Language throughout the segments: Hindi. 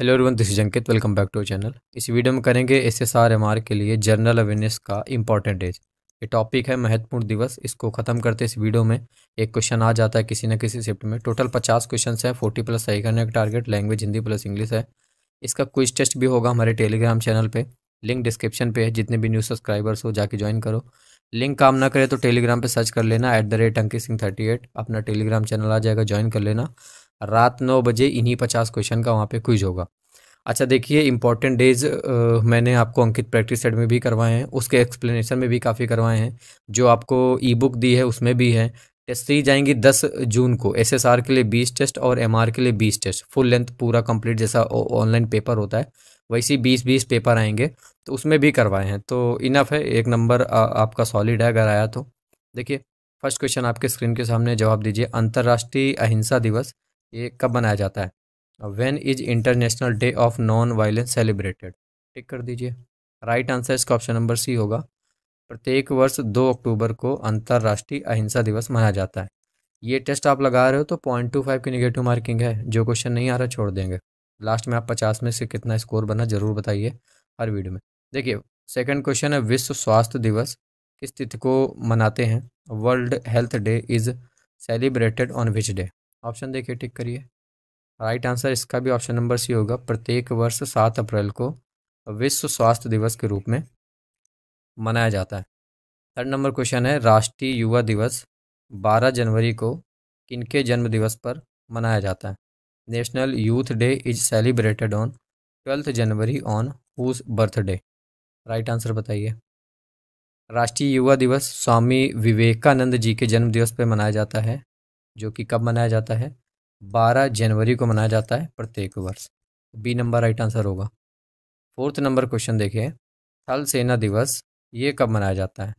hello everyone this is Ankit welcome back to channel इस वीडियो में करेंगे S S R M R के लिए जनरल अवेयरनेस का इंपॉर्टेंट एज ये टॉपिक है महत्वपूर्ण दिवस इसको ख़त्म करते इस वीडियो में एक क्वेश्चन आ जाता है किसी न किसी शिफ्ट में टोटल पचास क्वेश्चन है फोर्टी प्लस सही करने का target language Hindi plus English है इसका क्विज टेस्ट भी होगा हमारे टेलीग्राम चैनल पर लिंक डिस्क्रिप्शन पे है जितने भी न्यू सब्सक्राइबर्स हो जाके ज्वाइन करो लिंक काम ना करे तो टेलीग्राम पे सर्च कर लेना at the rate Ankit Singh thirty eight अपना टेलीग्राम चैनल आ जाएगा ज्वाइन कर लेना रात नौ बजे इन्हीं पचास क्वेश्चन का वहाँ पे क्विज होगा अच्छा देखिए इंपॉर्टेंट डेज मैंने आपको अंकित प्रैक्टिस सेट में भी करवाए हैं उसके एक्सप्लेनेशन में भी काफ़ी करवाए हैं जो आपको ई बुक दी है उसमें भी है टेस्ट सीरीज जाएंगी दस जून को एस एस आर के लिए बीस टेस्ट और एम आर के लिए बीस टेस्ट फुल लेंथ पूरा कंप्लीट जैसा ऑनलाइन पेपर होता है वैसे बीस बीस पेपर आएंगे तो उसमें भी करवाए हैं तो इनफ है एक नंबर आपका सॉलिड है अगर आया तो देखिए फर्स्ट क्वेश्चन आपके स्क्रीन के सामने जवाब दीजिए अंतर्राष्ट्रीय अहिंसा दिवस ये कब मनाया जाता है when is international day of non violence celebrated tick कर दीजिए राइट आंसर इसका ऑप्शन नंबर सी होगा प्रत्येक वर्ष दो अक्टूबर को अंतर्राष्ट्रीय अहिंसा दिवस मनाया जाता है ये टेस्ट आप लगा रहे हो तो पॉइंट टू फाइव की निगेटिव मार्किंग है जो क्वेश्चन नहीं आ रहा छोड़ देंगे लास्ट में आप पचास में से कितना स्कोर बना जरूर बताइए हर वीडियो में देखिए सेकंड क्वेश्चन है विश्व स्वास्थ्य दिवस किस तिथि को मनाते हैं world health day is celebrated on which day option देखिए टिक करिए राइट आंसर इसका भी ऑप्शन नंबर सी होगा प्रत्येक वर्ष सात अप्रैल को विश्व स्वास्थ्य दिवस के रूप में मनाया जाता है थर्ड नंबर क्वेश्चन है राष्ट्रीय युवा दिवस 12 जनवरी को किनके जन्म दिवस पर मनाया जाता है national youth day is celebrated on twelfth January on whose birthday right answer बताइए राष्ट्रीय युवा दिवस स्वामी विवेकानंद जी के जन्म दिवस पर मनाया जाता है जो कि कब मनाया जाता है बारह जनवरी को मनाया जाता है प्रत्येक वर्ष बी नंबर राइट आंसर होगा फोर्थ नंबर क्वेश्चन देखिए थल सेना दिवस ये कब मनाया जाता है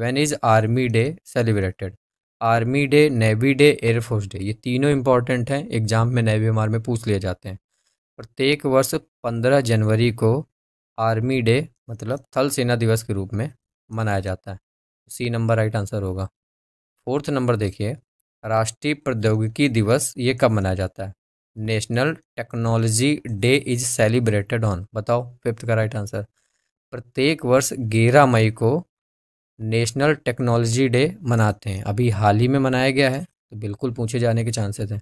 when is army day celebrated army day navy day air force day ये तीनों इंपॉर्टेंट हैं एग्जाम में नेवी हमारे में पूछ लिए जाते हैं प्रत्येक वर्ष पंद्रह जनवरी को आर्मी डे मतलब थल सेना दिवस के रूप में मनाया जाता है सी नंबर राइट आंसर होगा फोर्थ नंबर देखिए राष्ट्रीय प्रौद्योगिकी दिवस ये कब मनाया जाता है national technology day is celebrated on बताओ फिफ्थ का राइट आंसर प्रत्येक वर्ष ग्यारह मई को नेशनल टेक्नोलॉजी डे मनाते हैं अभी हाल ही में मनाया गया है तो बिल्कुल पूछे जाने के चांसेस हैं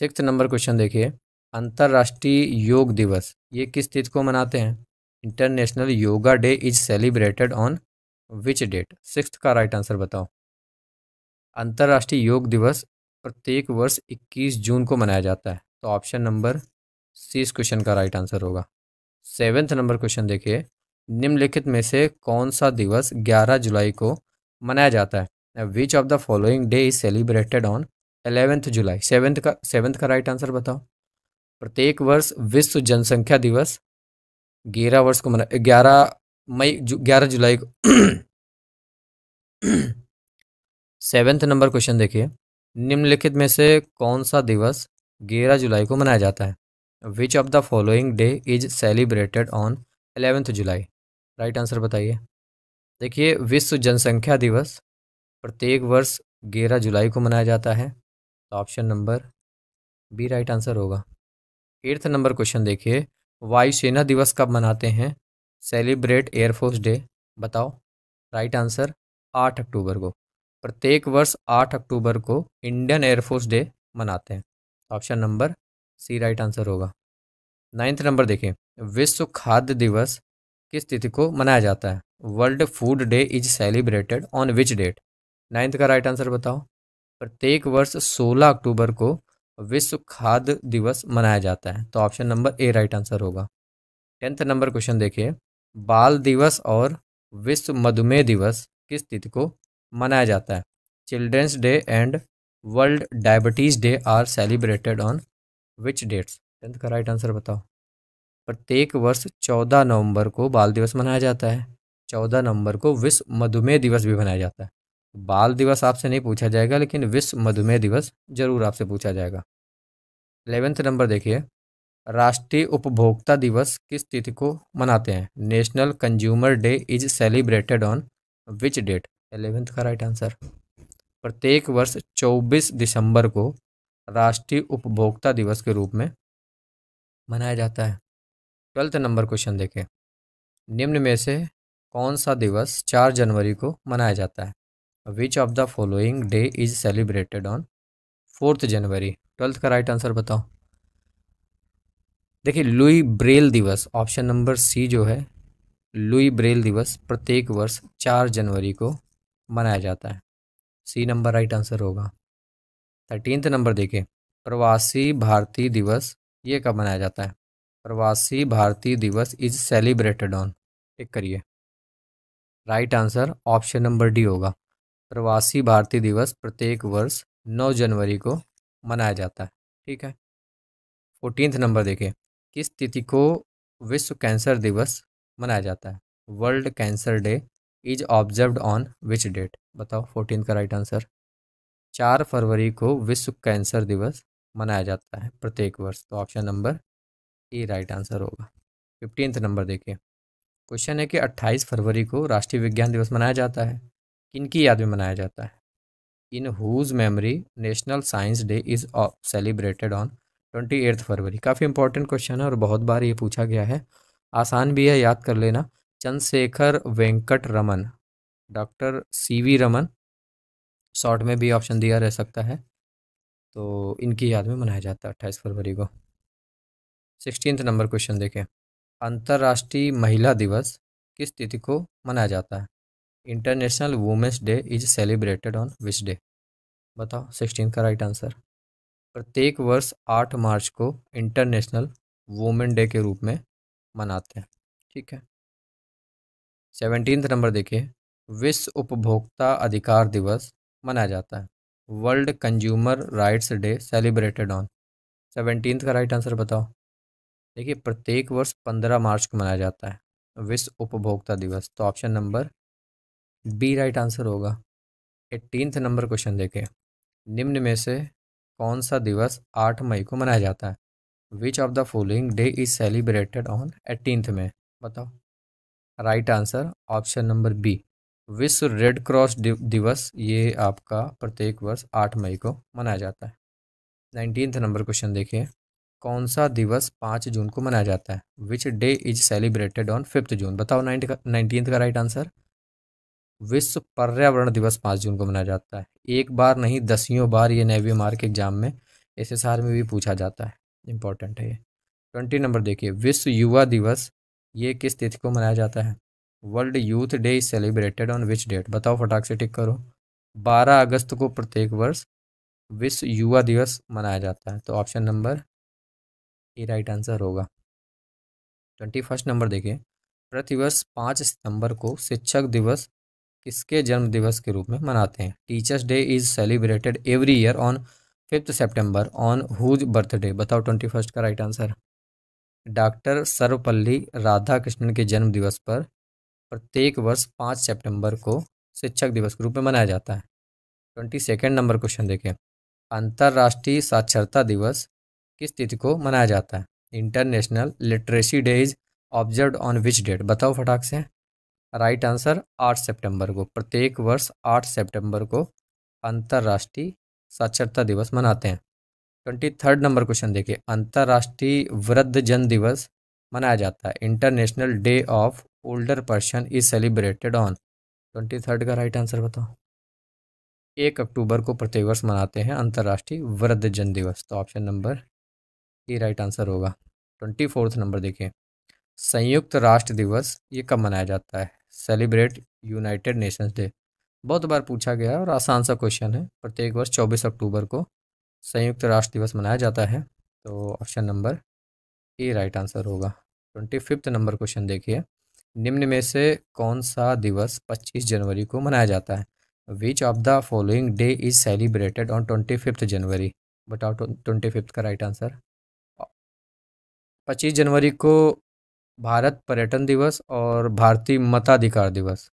सिक्स नंबर क्वेश्चन देखिए अंतर्राष्ट्रीय योग दिवस ये किस तिथि को मनाते हैं international yoga day is celebrated on which date six का राइट आंसर बताओ अंतर्राष्ट्रीय योग दिवस प्रत्येक वर्ष 21 जून को मनाया जाता है तो ऑप्शन नंबर सी इस क्वेश्चन का राइट आंसर होगा सेवेंथ नंबर क्वेश्चन देखिए निम्नलिखित में से कौन सा दिवस 11 जुलाई को मनाया जाता है which of the following day is celebrated on eleventh July seventh का सेवेंथ का राइट आंसर बताओ प्रत्येक वर्ष विश्व जनसंख्या दिवस ग्यारह वर्ष को मना ग्यारह मई ग्यारह जुलाई को सेवेंथ नंबर क्वेश्चन देखिए निम्नलिखित में से कौन सा दिवस ग्यारह जुलाई को मनाया जाता है which of the following day is celebrated on eleventh July right answer बताइए देखिए विश्व जनसंख्या दिवस प्रत्येक वर्ष ग्यारह जुलाई को मनाया जाता है तो option number B right answer होगा एट्थ नंबर क्वेश्चन देखिए वायुसेना दिवस कब मनाते हैं सेलिब्रेट एयरफोर्स डे बताओ राइट आंसर आठ अक्टूबर को प्रत्येक वर्ष आठ अक्टूबर को इंडियन एयरफोर्स डे मनाते हैं option number C right answer होगा नाइन्थ नंबर देखें विश्व खाद्य दिवस किस तिथि को मनाया जाता है world food day is celebrated on which date ninth का राइट आंसर बताओ प्रत्येक वर्ष 16 अक्टूबर को विश्व खाद्य दिवस मनाया जाता है तो option number A right answer होगा टेंथ नंबर क्वेश्चन देखिए बाल दिवस और विश्व मधुमेह दिवस किस तिथि को मनाया जाता है children's day and world diabetes day are celebrated on which dates tenth का राइट आंसर बताओ प्रत्येक वर्ष चौदह नवंबर को बाल दिवस मनाया जाता है चौदह नवंबर को विश्व मधुमेह दिवस भी मनाया जाता है बाल दिवस आपसे नहीं पूछा जाएगा लेकिन विश्व मधुमेह दिवस जरूर आपसे पूछा जाएगा एलेवेंथ नंबर देखिए राष्ट्रीय उपभोक्ता दिवस किस तिथि को मनाते हैं national consumer day is celebrated on which date eleventh का राइट आंसर प्रत्येक वर्ष 24 दिसंबर को राष्ट्रीय उपभोक्ता दिवस के रूप में मनाया जाता है ट्वेल्थ नंबर क्वेश्चन देखें निम्न में से कौन सा दिवस 4 जनवरी को मनाया जाता है which of the following day is celebrated on fourth January twelfth का राइट आंसर बताओ देखिए लुई ब्रेल दिवस ऑप्शन नंबर सी जो है लुई ब्रेल दिवस प्रत्येक वर्ष चार जनवरी को मनाया जाता है सी नंबर राइट आंसर होगा थर्टीनथ नंबर देखिए प्रवासी भारतीय दिवस ये कब मनाया जाता है प्रवासी भारतीय दिवस इज सेलिब्रेटेड ऑन टिक करिए right answer option number D होगा प्रवासी भारतीय दिवस प्रत्येक वर्ष नौ जनवरी को मनाया जाता है ठीक है फोर्टीनथ नंबर देखिए किस तिथि को विश्व कैंसर दिवस मनाया जाता है world cancer day is observe on which date बताओ फोर्टीन का राइट आंसर चार फरवरी को विश्व कैंसर दिवस मनाया जाता है प्रत्येक वर्ष तो option number A right answer होगा फिफ्टींथ नंबर देखिए क्वेश्चन है कि अट्ठाईस फरवरी को राष्ट्रीय विज्ञान दिवस मनाया जाता है किनकी याद में मनाया जाता है in whose memory national science day is celebrated on twenty eighth February काफ़ी इंपॉर्टेंट क्वेश्चन है और बहुत बार ये पूछा गया है आसान भी है याद कर लेना Chandrasekhar Venkata Raman doctor C V Raman short में भी ऑप्शन दिया रह सकता है तो इनकी याद में मनाया जाता है अट्ठाईस फरवरी को सिक्सटीन नंबर क्वेश्चन देखें अंतर्राष्ट्रीय महिला दिवस किस तिथि को मनाया जाता है international women's day is celebrated on which day बताओ सिक्सटीन का राइट आंसर प्रत्येक वर्ष आठ मार्च को इंटरनेशनल वुमेन डे के रूप में मनाते हैं ठीक है सेवनटीन नंबर देखिए विश्व उपभोक्ता अधिकार दिवस मनाया जाता है world consumer rights day celebrated on seventeen का राइट आंसर बताओ देखिए प्रत्येक वर्ष पंद्रह मार्च को मनाया जाता है विश्व उपभोक्ता दिवस तो option number B right answer होगा एटीनथ नंबर क्वेश्चन देखें निम्न में से कौन सा दिवस आठ मई को मनाया जाता है which of the following day is celebrated on eighteenth में बताओ right answer option number B विश्व रेड क्रॉस दिवस ये आपका प्रत्येक वर्ष आठ मई को मनाया जाता है नाइनटीन्थ नंबर क्वेश्चन देखिए कौन सा दिवस पाँच जून को मनाया जाता है which day is celebrated on fifth June बताओ नाइनटीन्थ का राइट आंसर विश्व पर्यावरण दिवस पाँच जून को मनाया जाता है एक बार नहीं दसियों बार ये नेवी मार्क एग्जाम में एस में भी पूछा जाता है इंपॉर्टेंट है ये ट्वेंटी नंबर देखिए विश्व युवा दिवस ये किस तिथि को मनाया जाता है world youth day is celebrated on which date बताओ फटाक से टिक करो बारह अगस्त को प्रत्येक वर्ष विश्व युवा दिवस मनाया जाता है तो option number A right answer होगा ट्वेंटी फर्स्ट नंबर देखिए प्रतिवर्ष पाँच सितंबर को शिक्षक दिवस किसके जन्म दिवस के रूप में मनाते हैं teachers day is celebrated every year on fifth September on whose birthday बताओ ट्वेंटी फर्स्ट का right answer doctor Sarvepalli Radhakrishnan के जन्म दिवस पर प्रत्येक वर्ष पाँच सितंबर को शिक्षक दिवस के रूप में मनाया जाता है ट्वेंटी सेकेंड नंबर क्वेश्चन देखें अंतर्राष्ट्रीय साक्षरता दिवस किस तिथि को मनाया जाता है international literacy day is observe on which date बताओ फटाक से राइट आंसर आठ सितंबर को प्रत्येक वर्ष आठ सितंबर को अंतर्राष्ट्रीय साक्षरता दिवस मनाते हैं ट्वेंटी थर्ड नंबर क्वेश्चन देखिए अंतर्राष्ट्रीय वृद्ध जन दिवस मनाया जाता है international day of older person is celebrated on twenty third का राइट आंसर बताओ एक अक्टूबर को प्रत्येक वर्ष मनाते हैं अंतर्राष्ट्रीय वृद्ध जन दिवस तो option number E right answer होगा ट्वेंटी फोर्थ नंबर देखिए संयुक्त राष्ट्र दिवस ये कब मनाया जाता है सेलिब्रेट यूनाइटेड नेशंस डे बहुत बार पूछा गया है और आसान सा क्वेश्चन है प्रत्येक वर्ष चौबीस अक्टूबर को संयुक्त राष्ट्र दिवस मनाया जाता है तो option number A right answer होगा ट्वेंटी फिफ्थ नंबर क्वेश्चन देखिए निम्न में से कौन सा दिवस 25 जनवरी को मनाया जाता है which of the following day is celebrated on twenty fifth January बताओ ट्वेंटी तो फिफ्थ का राइट आंसर 25 जनवरी को भारत पर्यटन दिवस और भारतीय मताधिकार दिवस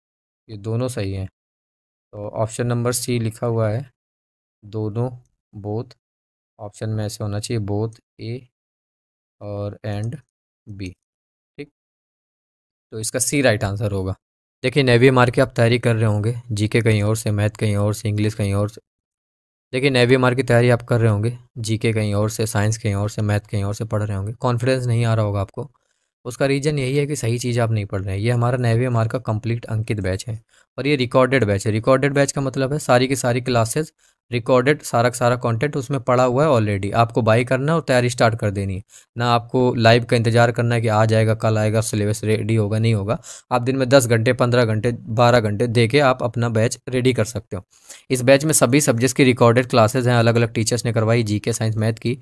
ये दोनों सही हैं तो ऑप्शन नंबर सी लिखा हुआ है दोनों बोथ ऑप्शन में ऐसे होना चाहिए बोथ ए और एंड बी ठीक तो इसका सी राइट आंसर होगा देखिए नेवी मार के आप तैयारी कर रहे होंगे जीके कहीं और से मैथ कहीं और से इंग्लिश कहीं और से देखिए नेवी मार की तैयारी आप कर रहे होंगे जीके कहीं और से साइंस कहीं और से मैथ कहीं और से पढ़ रहे होंगे कॉन्फिडेंस नहीं आ रहा होगा आपको उसका रीज़न यही है कि सही चीज़ आप नहीं पढ़ रहे हैं ये हमारा नेवी एम का कंप्लीट अंकित बैच है और ये रिकॉर्डेड बैच है रिकॉर्डेड बैच का मतलब है सारी की सारी क्लासेस रिकॉर्डेड सारा सारा कंटेंट उसमें पड़ा हुआ है ऑलरेडी आपको बाई करना है और तैयारी स्टार्ट कर देनी है ना आपको लाइव का इंतजार करना है कि आ जाएगा कल आएगा सिलेबस रेडी होगा नहीं होगा आप दिन में दस घंटे पंद्रह घंटे बारह घंटे दे के आप अपना बैच रेडी कर सकते हो इस बैच में सभी सब्जेक्ट्स की रिकॉर्डेड क्लासेज हैं अलग अलग टीचर्स ने करवाई जी के साइंस मैथ की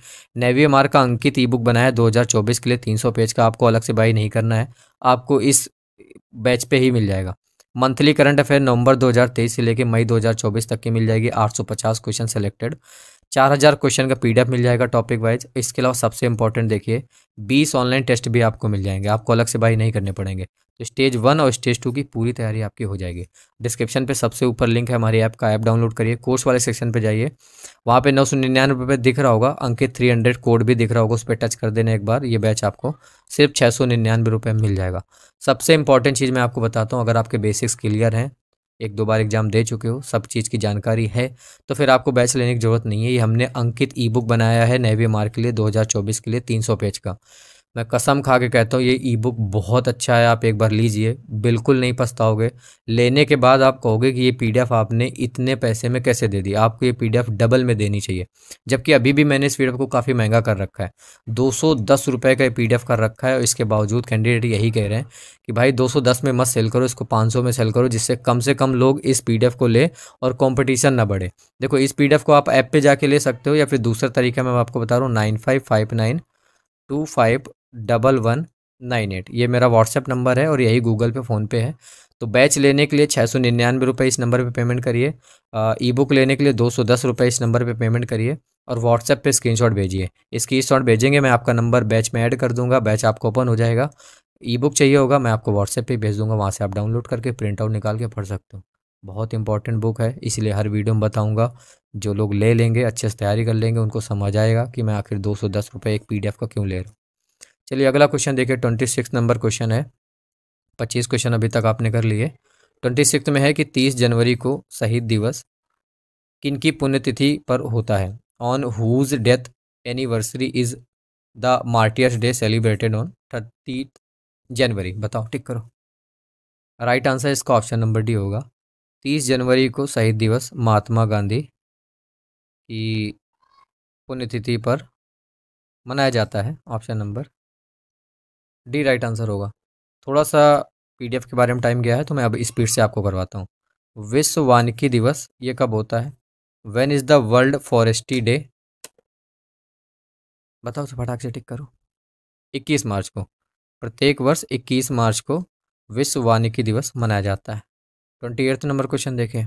नेवी मार्क का अंकित ई बुक बनाया दो के लिए तीन पेज का आपको अलग से बाई नहीं करना है आपको इस बैच पर ही मिल जाएगा मंथली करंट अफेयर नवंबर 2023 से लेकर मई 2024 तक की मिल जाएगी 850 क्वेश्चन सेलेक्टेड 4000 क्वेश्चन का पीडीएफ मिल जाएगा टॉपिक वाइज इसके अलावा सबसे इंपॉर्टेंट देखिए 20 ऑनलाइन टेस्ट भी आपको मिल जाएंगे आपको अलग से बाई नहीं करने पड़ेंगे तो स्टेज वन और स्टेज टू की पूरी तैयारी आपकी हो जाएगी डिस्क्रिप्शन पे सबसे ऊपर लिंक है हमारी ऐप का ऐप डाउनलोड करिए कोर्स वाले सेक्शन पे जाइए वहाँ पे नौ सौ निन्यानवे रुपये दिख रहा होगा अंकित थ्री हंड्रेड कोड भी दिख रहा होगा उस पर टच कर देना एक बार ये बैच आपको सिर्फ छः सौ निन्यानवे रुपये मिल जाएगा सबसे इंपॉर्टेंट चीज़ मैं आपको बताता हूँ अगर आपके बेसिक्स क्लियर हैं एक दो बार एग्जाम दे चुके हो सब चीज़ की जानकारी है तो फिर आपको बैच लेने की ज़रूरत नहीं है ये हमने अंकित ई बुक बनाया है नैवी मार्क के लिए चौबीस के लिए सौ पेज का मैं कसम खा के कहता हूँ ये ई बुक बहुत अच्छा है आप एक बार लीजिए बिल्कुल नहीं पछताओगे लेने के बाद आप कहोगे कि ये एफ आपने इतने पैसे में कैसे दे दी आपको ये एफ़ डबल में देनी चाहिए जबकि अभी भी मैंने इस एफ को काफ़ी महंगा कर रखा है दो सौ दस रुपये का एफ कर रखा है और इसके बावजूद कैंडिडेट यही कह रहे हैं कि भाई दो सौ दस में मत सेल करो इसको पाँच सौ में सेल करो जिससे कम से कम लोग इस एफ़ को ले और कॉम्पिटिशन ना बढ़े देखो इस एफ को आप ऐप पर जाके ले सकते हो या फिर दूसरा तरीका मैं आपको बता रहा हूँ nine five five nine two five double one nine eight ये मेरा व्हाट्सएप नंबर है और यही गूगल पे फ़ोनपे है तो बैच लेने के लिए छः सौ निन्यानवे रुपये इस नंबर पे पेमेंट करिए ई बुक लेने के लिए दो सौ दस रुपये इस नंबर पे पेमेंट करिए और व्हाट्सएप पे स्क्रीनशॉट भेजिए शॉट भेजेंगे मैं आपका नंबर बैच में ऐड कर दूंगा बैच आपको ओपन हो जाएगा ई बुक चाहिए होगा मैं आपको व्हाट्सएप पर भेज दूँगा वहाँ से आप डाउनलोड करके प्रिंट आउट निकाल के पढ़ सकते हो बहुत इंपॉर्टेंट बुक है इसलिए हर वीडियो में बताऊँगा जो लोग ले लेंगे अच्छे से तैयारी कर लेंगे उनको समझ आएगा कि मैं आखिर दो सौ दस रुपये एक पी का क्यों ले रहा हूँ चलिए अगला क्वेश्चन देखिए ट्वेंटी सिक्स नंबर क्वेश्चन है पच्चीस क्वेश्चन अभी तक आपने कर लिए ट्वेंटी सिक्स में है कि तीस जनवरी को शहीद दिवस किनकी पुण्यतिथि पर होता है on whose death anniversary is the martyrs day celebrated on thirty January बताओ टिक करो राइट right आंसर इसका ऑप्शन नंबर डी होगा तीस जनवरी को शहीद दिवस महात्मा गांधी की पुण्यतिथि पर मनाया जाता है option number D right answer होगा थोड़ा सा पीडीएफ के बारे में टाइम गया है तो मैं अब स्पीड से आपको करवाता हूँ विश्व वानिकी दिवस ये कब होता है when is the world forestry day बताओ तो फटाक से टिक करो 21 मार्च को प्रत्येक वर्ष 21 मार्च को विश्व वानिकी दिवस मनाया जाता है ट्वेंटी एर्थ नंबर क्वेश्चन देखें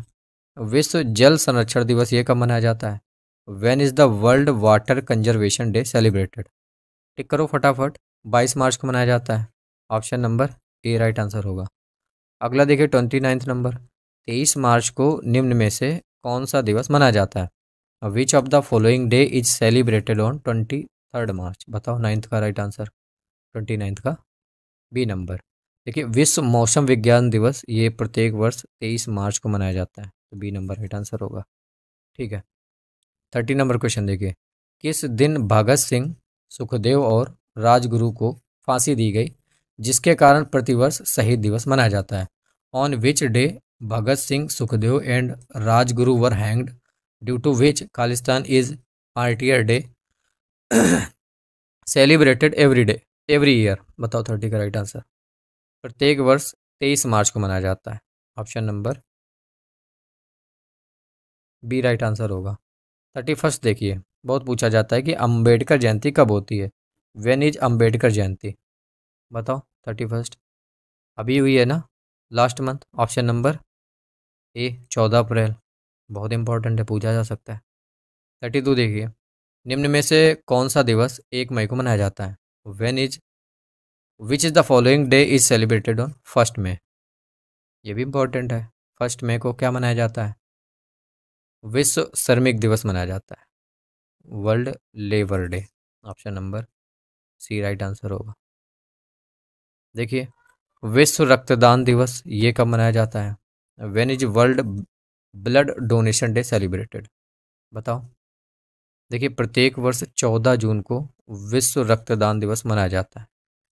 विश्व जल संरक्षण दिवस ये कब मनाया जाता है when is the world water conservation day celebrated tick करो फटाफट बाईस मार्च को मनाया जाता है option number A right answer होगा अगला देखिए ट्वेंटी नाइन्थ नंबर तेईस मार्च को निम्न में से कौन सा दिवस मनाया जाता है which of the following day is celebrated on twenty third March बताओ नाइन्थ का राइट आंसर ट्वेंटी नाइन्थ का बी नंबर देखिए विश्व मौसम विज्ञान दिवस ये प्रत्येक वर्ष तेईस मार्च को मनाया जाता है तो बी नंबर राइट आंसर होगा ठीक है थर्टी नंबर क्वेश्चन देखिए किस दिन भगत सिंह सुखदेव और राजगुरु को फांसी दी गई जिसके कारण प्रतिवर्ष शहीद दिवस मनाया जाता है on which day Bhagat Singh Sukhdev and Rajguru were hanged due to which Khalistan is martyr day celebrated every day every year बताओ थर्टी का राइट आंसर प्रत्येक वर्ष तेईस मार्च को मनाया जाता है option number B right answer होगा थर्टी फर्स्ट देखिए बहुत पूछा जाता है कि अम्बेडकर जयंती कब होती है वेन इज अम्बेडकर जयंती बताओ थर्टी फर्स्ट अभी हुई है ना last month option number A चौदह अप्रैल बहुत इंपॉर्टेंट है पूछा जा सकता है थर्टी टू देखिए निम्न में से कौन सा दिवस एक मई को मनाया जाता है when is which is the following day is celebrated on first May ये भी इम्पोर्टेंट है फर्स्ट मई को क्या मनाया जाता है विश्व श्रमिक दिवस मनाया जाता है world labour day option number C right answer होगा देखिए विश्व रक्तदान दिवस ये कब मनाया जाता है when is world blood donation day celebrated बताओ देखिए प्रत्येक वर्ष चौदह जून को विश्व रक्तदान दिवस मनाया जाता है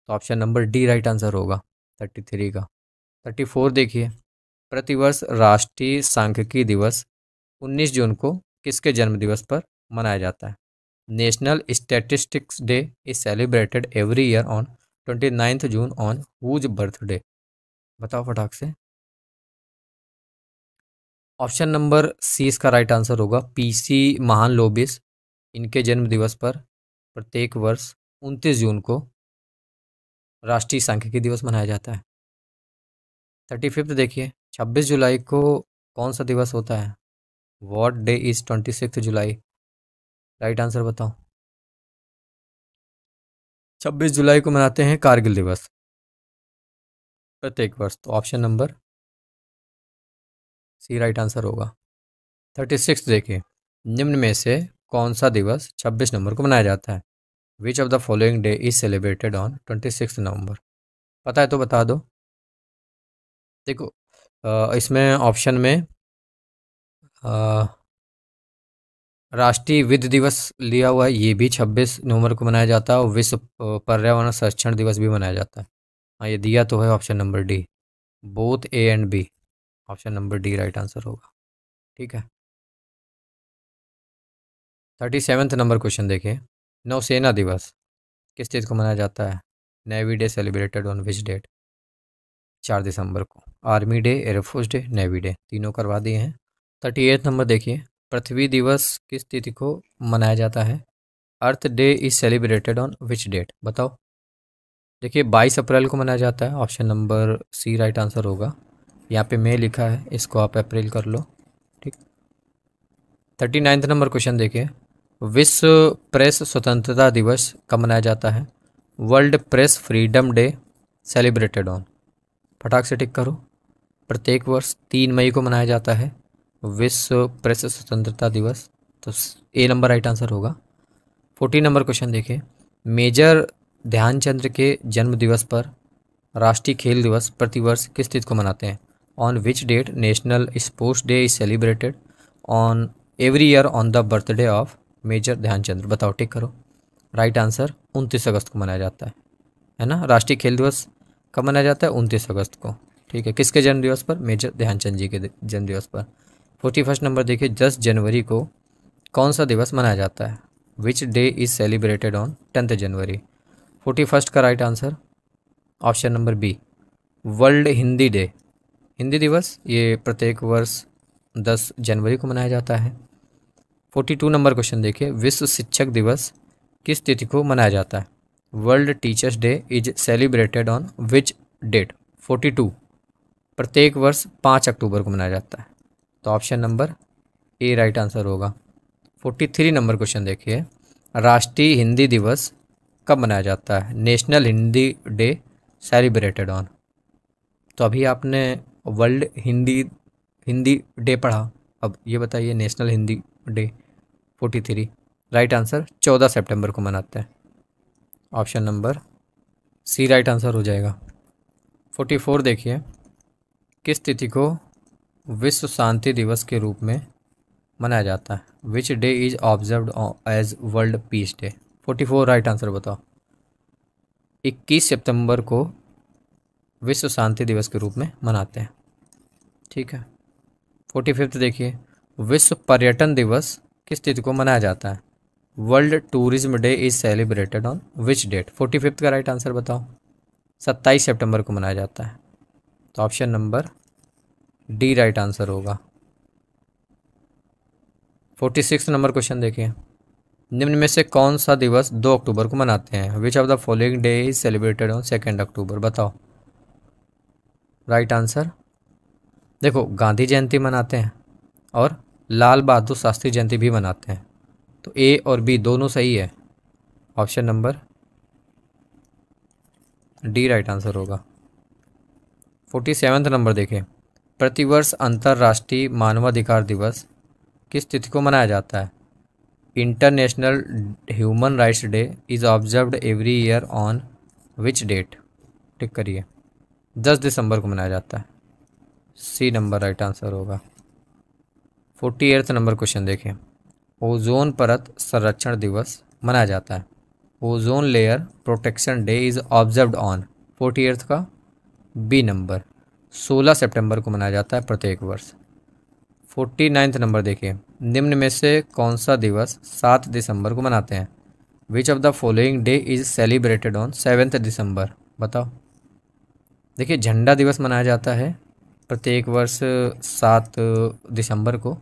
तो option number D right answer होगा थर्टी थ्री का थर्टी फोर देखिए प्रतिवर्ष राष्ट्रीय सांख्यिकी दिवस उन्नीस जून को किसके जन्म दिवस पर मनाया जाता है national statistics day is celebrated every year on twenty ninth June on whose birthday बताओ फटाक से ऑप्शन नंबर सी इसका राइट आंसर होगा पीसी महान लोबिस इनके जन्म दिवस पर प्रत्येक वर्ष उनतीस जून को राष्ट्रीय सांख्यिकी दिवस मनाया जाता है थर्टी फिफ्थ देखिए छब्बीस जुलाई को कौन सा दिवस होता है what day is twenty six July right answer बताओ 26 जुलाई को मनाते हैं कारगिल दिवस प्रत्येक वर्ष तो option number C right answer होगा थर्टी सिक्स देखिए निम्न में से कौन सा दिवस छब्बीस नवंबर को मनाया जाता है which of the following day is celebrated on twenty six November पता है तो बता दो देखो इसमें ऑप्शन में आ, राष्ट्रीय विद्य दिवस लिया हुआ है ये भी छब्बीस नवंबर को मनाया जाता है और विश्व पर्यावरण संरक्षण दिवस भी मनाया जाता है हाँ ये दिया तो है option number D both A and B option number D right answer होगा ठीक है थर्टी सेवन्थ नंबर क्वेश्चन देखिए नौसेना दिवस किस चीज़ को मनाया जाता है navy day celebrated on which date चार दिसंबर को army day air force day navy day तीनों करवा दिए हैं थर्टी एथ नंबर देखिए पृथ्वी दिवस किस तिथि को मनाया जाता है earth day is celebrated on which date बताओ देखिए बाईस अप्रैल को मनाया जाता है option number C right answer होगा यहाँ पे मई लिखा है इसको आप अप्रैल कर लो ठीक थर्टी नाइन्थ नंबर क्वेश्चन देखिए विश्व प्रेस स्वतंत्रता दिवस कब मनाया जाता है world press freedom day celebrated on फटाक से टिक करो प्रत्येक वर्ष तीन मई को मनाया जाता है विश्व प्रेस स्वतंत्रता दिवस तो ए नंबर राइट आंसर होगा फोर्टीन नंबर क्वेश्चन देखें मेजर ध्यानचंद्र के जन्म दिवस पर राष्ट्रीय खेल दिवस प्रतिवर्ष किस तिथि को मनाते हैं on which date national sports day is celebrated on every year on the birthday of major Dhyanchandra बताओ टिक करो राइट आंसर उनतीस अगस्त को मनाया जाता है है ना राष्ट्रीय खेल दिवस कब मनाया जाता है उनतीस अगस्त को ठीक है किसके जन्म दिवस पर मेजर ध्यानचंद जी के जन्म दिवस पर फोर्टी फर्स्ट नंबर देखिए दस जनवरी को कौन सा दिवस मनाया जाता है which day is celebrated on tenth January forty first का right answer option number B world Hindi day Hindi दिवस ये प्रत्येक वर्ष दस जनवरी को मनाया जाता है फोर्टी टू नंबर क्वेश्चन देखिए विश्व शिक्षक दिवस किस तिथि को मनाया जाता है world teachers day is celebrated on which date forty two प्रत्येक वर्ष पाँच अक्टूबर को मनाया जाता है तो option number A right answer होगा फोर्टी थ्री नंबर क्वेश्चन देखिए राष्ट्रीय हिंदी दिवस कब मनाया जाता है national Hindi day celebrated on तो अभी आपने वर्ल्ड हिंदी हिंदी डे पढ़ा अब ये बताइए national Hindi day forty three right answer चौदह सितंबर को मनाते हैं option number C right answer हो जाएगा फोर्टी फोर देखिए किस तिथि को विश्व शांति दिवस के रूप में मनाया जाता है which day is observe as world peace day forty four right answer बताओ इक्कीस सितंबर को विश्व शांति दिवस के रूप में मनाते हैं ठीक है फोर्टी फिफ्थ देखिए विश्व पर्यटन दिवस किस तिथि को मनाया जाता है world tourism day is celebrated on which date forty fifth का राइट आंसर बताओ सत्ताईस सितंबर को मनाया जाता है तो option number D right answer होगा फोर्टी सिक्स नंबर क्वेश्चन देखिए निम्न में से कौन सा दिवस दो अक्टूबर को मनाते हैं which of the following day is celebrated on second October बताओ राइट आंसर देखो गांधी जयंती मनाते हैं और लाल बहादुर शास्त्री जयंती भी मनाते हैं तो ए और बी दोनों सही है option number D right answer होगा फोर्टी सेवन्थ नंबर देखें प्रतिवर्ष अंतर्राष्ट्रीय मानवाधिकार दिवस किस तिथि को मनाया जाता है international human rights day is observed every year on which date tick करिए दस दिसंबर को मनाया जाता है सी नंबर राइट आंसर होगा फोर्टी एर्थ नंबर क्वेश्चन देखें ओजोन परत संरक्षण दिवस मनाया जाता है ozone layer protection day is observed on forty eighth का बी नंबर सोलह सितंबर को मनाया जाता है प्रत्येक वर्ष फोर्टी नाइन्थ नंबर देखिए निम्न में से कौन सा दिवस सात दिसंबर को मनाते हैं which of the following day is celebrated on seventh December बताओ देखिए झंडा दिवस मनाया जाता है प्रत्येक वर्ष सात दिसंबर को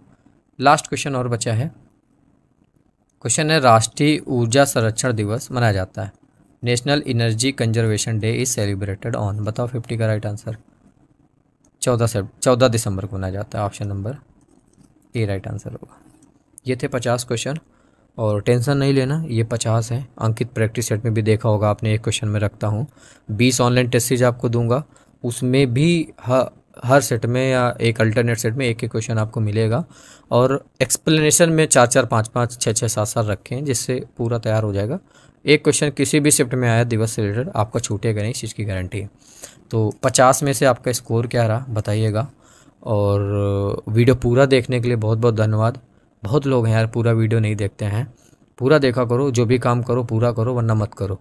लास्ट क्वेश्चन और बचा है क्वेश्चन है राष्ट्रीय ऊर्जा संरक्षण दिवस मनाया जाता है national energy conservation day is celebrated on बताओ फिफ्टी का राइट आंसर चौदह से चौदह दिसंबर को मनाया जाता है option number A right answer होगा ये थे पचास क्वेश्चन और टेंशन नहीं लेना ये पचास है अंकित प्रैक्टिस सेट में भी देखा होगा आपने एक क्वेश्चन में रखता हूँ बीस ऑनलाइन टेस्ट सीरीज आपको दूंगा उसमें भी ह, हर सेट में या एक अल्टरनेट सेट में एक एक क्वेश्चन आपको मिलेगा और एक्सप्लेनेशन में चार चार पाँच पाँच छः छः सात सात रखें जिससे पूरा तैयार हो जाएगा एक क्वेश्चन किसी भी शिफ्ट में आया दिवस से रिलेटेड आपका छूटेगा नहीं इस चीज़ की गारंटी है तो पचास में से आपका स्कोर क्या रहा बताइएगा और वीडियो पूरा देखने के लिए बहुत बहुत धन्यवाद बहुत लोग हैं यार पूरा वीडियो नहीं देखते हैं पूरा देखा करो जो भी काम करो पूरा करो वरना मत करो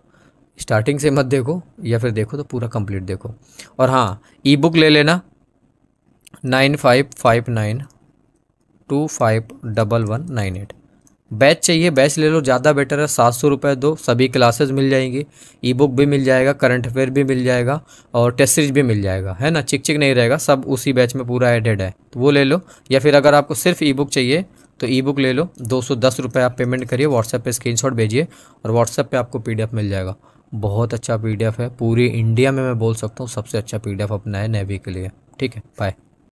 स्टार्टिंग से मत देखो या फिर देखो तो पूरा कंप्लीट देखो और हाँ ई बुक ले लेना nine five five nine two five double one nine eight batch चाहिए बैच ले लो ज़्यादा बेटर है सात सौ रुपये दो सभी क्लासेस मिल जाएंगी ई बुक भी मिल जाएगा करंट अफेयर भी मिल जाएगा और टेस्ट सीरीज भी मिल जाएगा है ना चिक चिक नहीं रहेगा सब उसी बैच में पूरा एडेड है तो वो ले लो या फिर अगर आपको सिर्फ ई बुक चाहिए तो ई बुक ले लो दो सौ दस रुपये आप पेमेंट करिए व्हाट्सएप स्क्रीन शॉट भेजिए और व्हाट्सएप पर आपको एफ मिल जाएगा बहुत अच्छा एफ है पूरी इंडिया में मैं बोल सकता हूँ सबसे अच्छा एफ अपना है नेवी के लिए ठीक है बाय